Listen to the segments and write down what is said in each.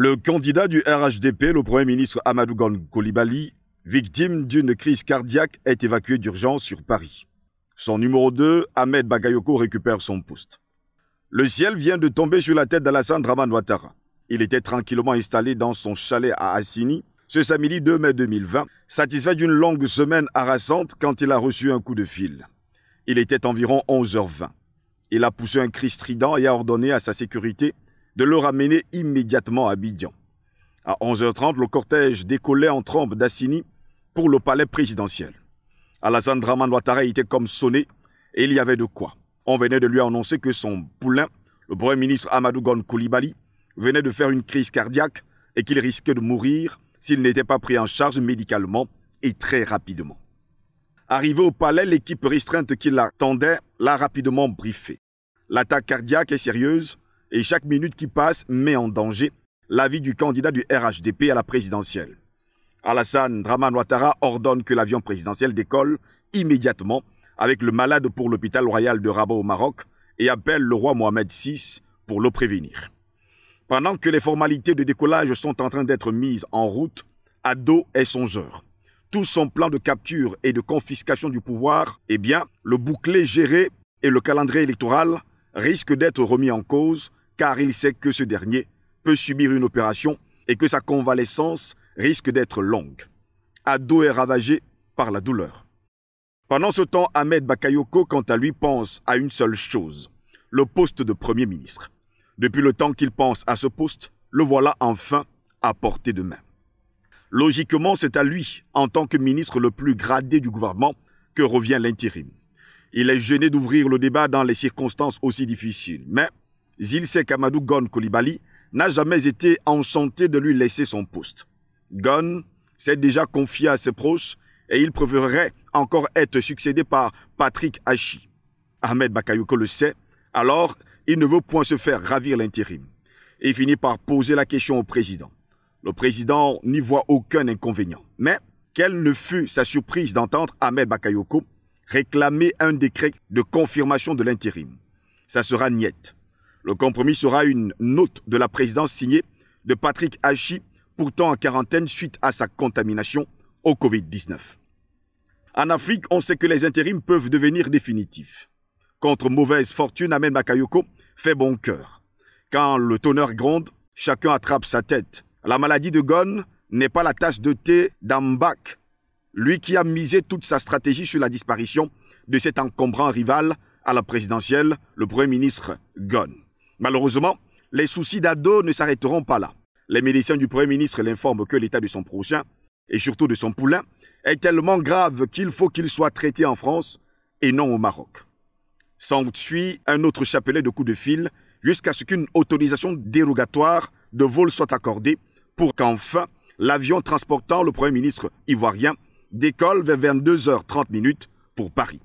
Le candidat du RHDP, le Premier ministre Amadou Gon Koulibaly, victime d'une crise cardiaque, est évacué d'urgence sur Paris. Son numéro 2, Ahmed Bagayoko, récupère son poste. Le ciel vient de tomber sur la tête d'Alassane Draman Ouattara. Il était tranquillement installé dans son chalet à Assini ce samedi 2 mai 2020, satisfait d'une longue semaine harassante quand il a reçu un coup de fil. Il était environ 11h20. Il a poussé un cri strident et a ordonné à sa sécurité de le ramener immédiatement à Bidjan. À 11h30, le cortège décollait en trombe d'Assini pour le palais présidentiel. Alassane Draman Ouattara était comme sonné et il y avait de quoi. On venait de lui annoncer que son poulain, le premier ministre Amadou Gon Koulibaly, venait de faire une crise cardiaque et qu'il risquait de mourir s'il n'était pas pris en charge médicalement et très rapidement. Arrivé au palais, l'équipe restreinte qui l'attendait l'a rapidement briefé. L'attaque cardiaque est sérieuse, et chaque minute qui passe met en danger la vie du candidat du RHDP à la présidentielle. Alassane Draman Ouattara ordonne que l'avion présidentiel décolle immédiatement avec le malade pour l'hôpital royal de Rabat au Maroc et appelle le roi Mohamed VI pour le prévenir. Pendant que les formalités de décollage sont en train d'être mises en route, Ado est songeur. Tout son plan de capture et de confiscation du pouvoir, eh bien, le bouclé géré et le calendrier électoral risquent d'être remis en cause car il sait que ce dernier peut subir une opération et que sa convalescence risque d'être longue. Ado est ravagé par la douleur. Pendant ce temps, Ahmed Bakayoko, quant à lui, pense à une seule chose, le poste de Premier ministre. Depuis le temps qu'il pense à ce poste, le voilà enfin à portée de main. Logiquement, c'est à lui, en tant que ministre le plus gradé du gouvernement, que revient l'intérim. Il est gêné d'ouvrir le débat dans les circonstances aussi difficiles, mais Zilse Kamadou Gon Koulibaly n'a jamais été enchanté de lui laisser son poste. Gon s'est déjà confié à ses proches et il préférerait encore être succédé par Patrick Hachi. Ahmed Bakayoko le sait, alors il ne veut point se faire ravir l'intérim. Et finit par poser la question au président. Le président n'y voit aucun inconvénient. Mais quelle ne fut sa surprise d'entendre Ahmed Bakayoko réclamer un décret de confirmation de l'intérim. Ça sera niette. Le compromis sera une note de la présidence signée de Patrick Hachi, pourtant en quarantaine suite à sa contamination au Covid-19. En Afrique, on sait que les intérims peuvent devenir définitifs. Contre mauvaise fortune, Amen Makayoko fait bon cœur. Quand le tonneur gronde, chacun attrape sa tête. La maladie de Gon n'est pas la tasse de thé d'Ambak, lui qui a misé toute sa stratégie sur la disparition de cet encombrant rival à la présidentielle, le Premier ministre Gon. Malheureusement, les soucis d'Ado ne s'arrêteront pas là. Les médecins du Premier ministre l'informent que l'état de son prochain, et surtout de son poulain, est tellement grave qu'il faut qu'il soit traité en France et non au Maroc. S'ensuit un autre chapelet de coups de fil jusqu'à ce qu'une autorisation dérogatoire de vol soit accordée pour qu'enfin l'avion transportant le Premier ministre ivoirien décolle vers 22h30 pour Paris.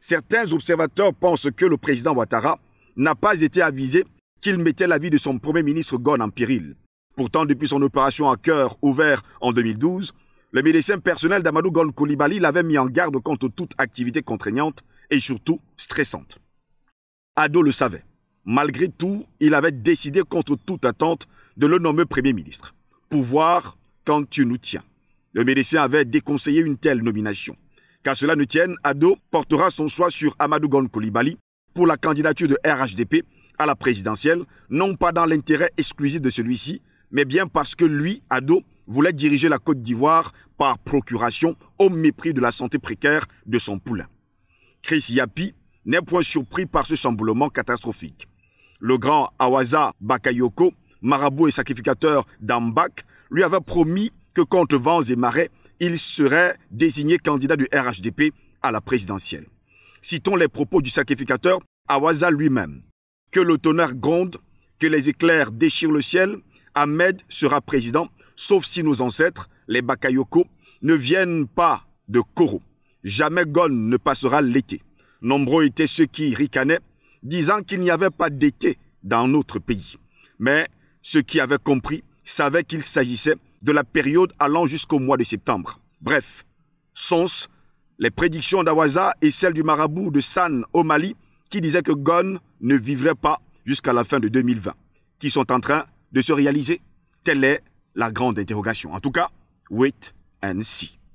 Certains observateurs pensent que le président Ouattara n'a pas été avisé qu'il mettait la vie de son premier ministre Ghosn en péril. Pourtant, depuis son opération à cœur ouvert en 2012, le médecin personnel d'Amadou Ghosn Koulibaly l'avait mis en garde contre toute activité contraignante et surtout stressante. Ado le savait. Malgré tout, il avait décidé contre toute attente de le nommer Premier ministre. Pouvoir quand tu nous tiens. Le médecin avait déconseillé une telle nomination. Qu'à cela ne tienne, Ado portera son choix sur Amadou Ghosn Koulibaly, pour la candidature de RHDP à la présidentielle, non pas dans l'intérêt exclusif de celui-ci, mais bien parce que lui, Ado, voulait diriger la Côte d'Ivoire par procuration au mépris de la santé précaire de son poulain. Chris Yapi n'est point surpris par ce chamboulement catastrophique. Le grand Awaza Bakayoko, marabout et sacrificateur d'Ambak, lui avait promis que contre vents et marais, il serait désigné candidat du RHDP à la présidentielle. Citons les propos du sacrificateur Awaza lui-même. Que le tonnerre gronde, que les éclairs déchirent le ciel, Ahmed sera président, sauf si nos ancêtres, les Bakayoko, ne viennent pas de Koro. Jamais Gon ne passera l'été. Nombreux étaient ceux qui ricanaient, disant qu'il n'y avait pas d'été dans notre pays. Mais ceux qui avaient compris savaient qu'il s'agissait de la période allant jusqu'au mois de septembre. Bref, sens, les prédictions d'Awaza et celles du marabout de San au Mali qui disait que Gone ne vivrait pas jusqu'à la fin de 2020, qui sont en train de se réaliser Telle est la grande interrogation. En tout cas, wait and see.